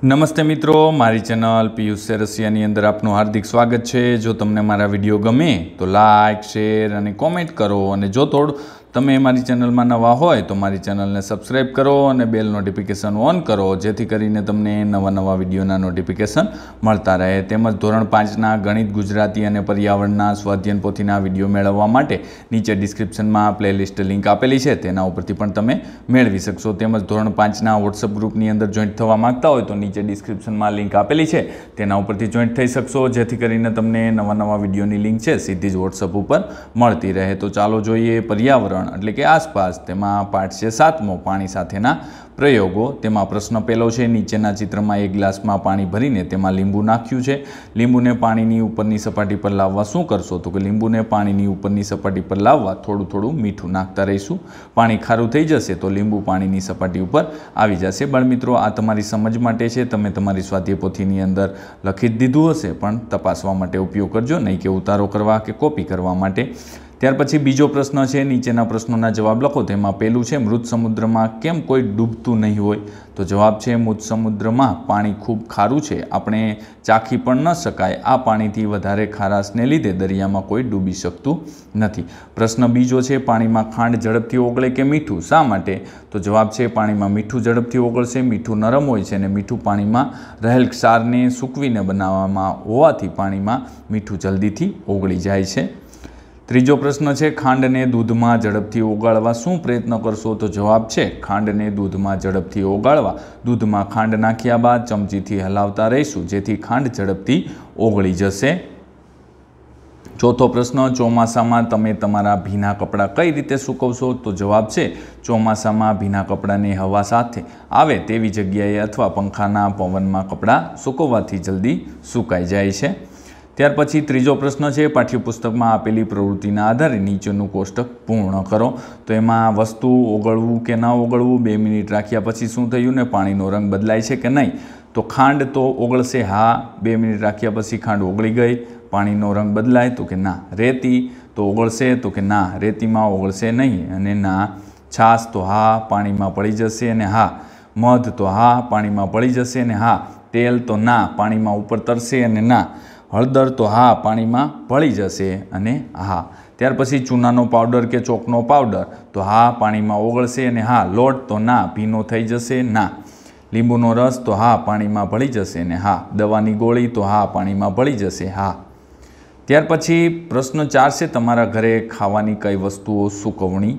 નમસ્તે મિત્રો મારી ચેનલ પિયુષ સેરસિયાની અંદર આપનું હાર્દિક સ્વાગત છે જો તમને મારા વિડીયો ગમે તો લાઇક શેર અને કોમેન્ટ કરો અને જો થોડું તમે મારી ચેનલમાં નવા હોય તો મારી ચેનલને સબસ્ક્રાઈબ કરો અને બેલ નોટિફિકેશન ઓન કરો જેથી કરીને તમને નવા નવા વિડીયોના નોટિફિકેશન મળતા રહે તેમજ ધોરણ પાંચના ગણિત ગુજરાતી અને પર્યાવરણના સ્વાધ્યન પોથીના વિડીયો મેળવવા માટે નીચે ડિસ્ક્રિપ્શનમાં પ્લેલિસ્ટ લિંક આપેલી છે તેના ઉપરથી પણ તમે મેળવી શકશો તેમજ ધોરણ પાંચના વોટ્સઅપ ગ્રુપની અંદર જોઈન્ટ થવા માગતા હોય તો નીચે ડિસ્ક્રિપ્શનમાં લિંક આપેલી છે તેના ઉપરથી જોઈન્ટ થઈ શકશો જેથી કરીને તમને નવા નવા વિડીયોની લિંક છે સીધી જ વોટ્સઅપ ઉપર મળતી રહે તો ચાલો જોઈએ પર્યાવરણ એટલે કે આસપાસ તેમાં પાઠ છે સાતમો પાણી સાથેના પ્રયોગો તેમાં પ્રશ્ન પહેલો છે નીચેના ચિત્રમાં એક ગ્લાસમાં પાણી ભરીને તેમાં લીંબુ નાખ્યું છે લીંબુને પાણીની ઉપરની સપાટી પર લાવવા શું કરશો તો કે લીંબુને પાણીની ઉપરની સપાટી પર લાવવા થોડું થોડું મીઠું નાખતા રહીશું પાણી ખારું થઈ જશે તો લીંબુ પાણીની સપાટી ઉપર આવી જશે બાળમિત્રો આ તમારી સમજ માટે છે તમે તમારી સ્વાધ્યાય પોથીની અંદર લખી જ દીધું હશે પણ તપાસવા માટે ઉપયોગ કરજો નહીં કે ઉતારો કરવા કે કોપી કરવા માટે ત્યાર પછી બીજો પ્રશ્ન છે નીચેના પ્રશ્નોના જવાબ લખો તેમાં પહેલું છે મૃત સમુદ્રમાં કેમ કોઈ ડૂબતું ખૂટતું નહીં હોય તો જવાબ છે મુજ સમુદ્રમાં પાણી ખૂબ ખારું છે આપણે ચાખી પણ ન શકાય આ પાણીથી વધારે ખારાશને લીધે દરિયામાં કોઈ ડૂબી શકતું નથી પ્રશ્ન બીજો છે પાણીમાં ખાંડ ઝડપથી ઓગળે કે મીઠું શા માટે તો જવાબ છે પાણીમાં મીઠું ઝડપથી ઓગળશે મીઠું નરમ હોય છે અને મીઠું પાણીમાં રહેલ ક્ષારને સૂકવીને બનાવવામાં હોવાથી પાણીમાં મીઠું જલ્દીથી ઓગળી જાય છે ત્રીજો પ્રશ્ન છે ખાંડને દૂધમાં ઝડપથી ઓગાળવા શું પ્રયત્ન કરશો તો જવાબ છે ખાંડને દૂધમાં ઝડપથી ઓગાળવા દૂધમાં ખાંડ નાખ્યા બાદ ચમચીથી હલાવતા રહીશું જેથી ખાંડ ઝડપથી ઓગળી જશે ચોથો પ્રશ્ન ચોમાસામાં તમે તમારા ભીના કપડાં કઈ રીતે સૂકવશો તો જવાબ છે ચોમાસામાં ભીના કપડાંની હવા સાથે આવે તેવી જગ્યાએ અથવા પંખાના પવનમાં કપડાં સૂકવવાથી જલ્દી સુકાઈ જાય છે ત્યાર પછી ત્રીજો પ્રશ્ન છે પાઠ્યપુસ્તકમાં આપેલી પ્રવૃત્તિના આધારે નીચેનું કોષ્ટક પૂર્ણ કરો તો એમાં વસ્તુ ઓગળવું કે ન ઓગળવું બે મિનિટ રાખ્યા પછી શું થયું ને પાણીનો રંગ બદલાય છે કે નહીં તો ખાંડ તો ઓગળશે હા બે મિનિટ રાખ્યા પછી ખાંડ ઓગળી ગઈ પાણીનો રંગ બદલાય તો કે ના રેતી તો ઓગળશે તો કે ના રેતીમાં ઓગળશે નહીં અને ના છાશ તો હા પાણીમાં પડી જશે અને હા મધ તો હા પાણીમાં પડી જશે અને હા તેલ તો ના પાણીમાં ઉપર તરશે અને ના હળદર તો હા પાણીમાં ભળી જશે અને હા ત્યાર પછી ચૂનાનો પાવડર કે ચોકનો પાવડર તો હા પાણીમાં ઓગળશે અને હા લોટ તો ના ભીનો થઈ જશે ના લીંબુનો રસ તો હા પાણીમાં ભળી જશે ને હા દવાની ગોળી તો હા પાણીમાં ભળી જશે હા ત્યાર પછી પ્રશ્ન ચાર છે તમારા ઘરે ખાવાની કઈ વસ્તુઓ સૂકવણી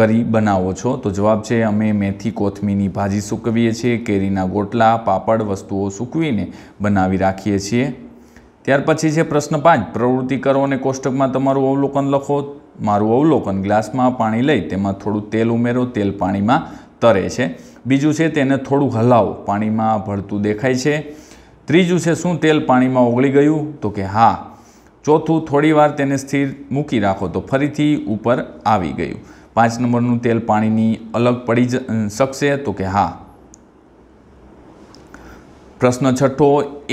કરી બનાવો છો તો જવાબ છે અમે મેથી કોથમીની ભાજી સૂકવીએ છીએ કેરીના ગોટલા પાપડ વસ્તુઓ સૂકવીને બનાવી રાખીએ છીએ ત્યાર પછી છે પ્રશ્ન પાંચ પ્રવૃત્તિ કરો અને કોષ્ટકમાં તમારું અવલોકન લખો મારું અવલોકન ગ્લાસમાં પાણી લઈ તેમાં થોડું તેલ ઉમેરો તેલ પાણીમાં તરે છે બીજું છે તેને થોડું હલાવો પાણીમાં ભળતું દેખાય છે ત્રીજું છે શું તેલ પાણીમાં ઓગળી ગયું તો કે હા ચોથું થોડીવાર તેને સ્થિર મૂકી રાખો તો ફરીથી ઉપર આવી ગયું પાંચ નંબરનું તેલ પાણીની અલગ પડી જ શકશે તો કે હા પ્રશ્ન છઠ્ઠો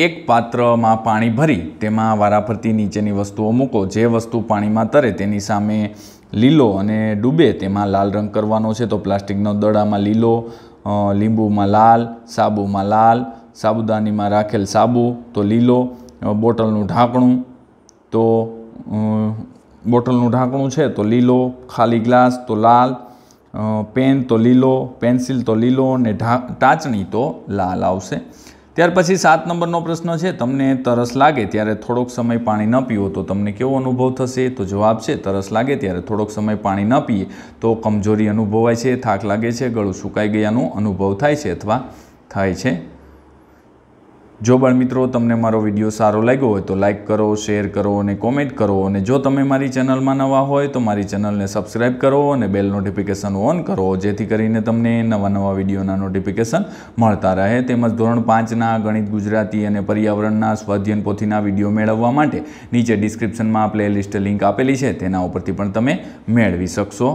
એક પાત્રમાં પાણી ભરી તેમાં વારાફરતી નીચેની વસ્તુઓ મૂકો જે વસ્તુ પાણીમાં તરે તેની સામે લીલો અને ડૂબે તેમાં લાલ રંગ કરવાનો છે તો પ્લાસ્ટિકનો દડામાં લીલો લીંબુમાં લાલ સાબુમાં લાલ સાબુદાનીમાં રાખેલ સાબુ તો લીલો બોટલનું ઢાંકણું તો બોટલનું ઢાંકણું છે તો લીલો ખાલી ગ્લાસ તો લાલ પેન તો લીલો પેન્સિલ તો લીલો અને ઢા ટાંચણી તો લાલ આવશે ત્યાર પછી સાત નંબરનો પ્રશ્ન છે તમને તરસ લાગે ત્યારે થોડોક સમય પાણી ન પીવો તો તમને કેવો અનુભવ થશે તો જવાબ છે તરસ લાગે ત્યારે થોડોક સમય પાણી ન પીએ તો કમજોરી અનુભવાય છે થાક લાગે છે ગળું સુકાઈ ગયાનો અનુભવ થાય છે અથવા થાય છે જો મિત્રો તમને મારો વિડીયો સારો લાગ્યો હોય તો લાઇક કરો શેર કરો અને કોમેન્ટ કરો અને જો તમે મારી ચેનલમાં નવા હોય તો મારી ચેનલને સબસ્ક્રાઇબ કરો અને બેલ નોટિફિકેશન ઓન કરો જેથી કરીને તમને નવા નવા વિડીયોના નોટિફિકેશન મળતા રહે તેમજ ધોરણ પાંચના ગણિત ગુજરાતી અને પર્યાવરણના સ્વાધ્યન પોથીના વિડીયો મેળવવા માટે નીચે ડિસ્ક્રિપ્શનમાં પ્લેલિસ્ટ લિંક આપેલી છે તેના ઉપરથી પણ તમે મેળવી શકશો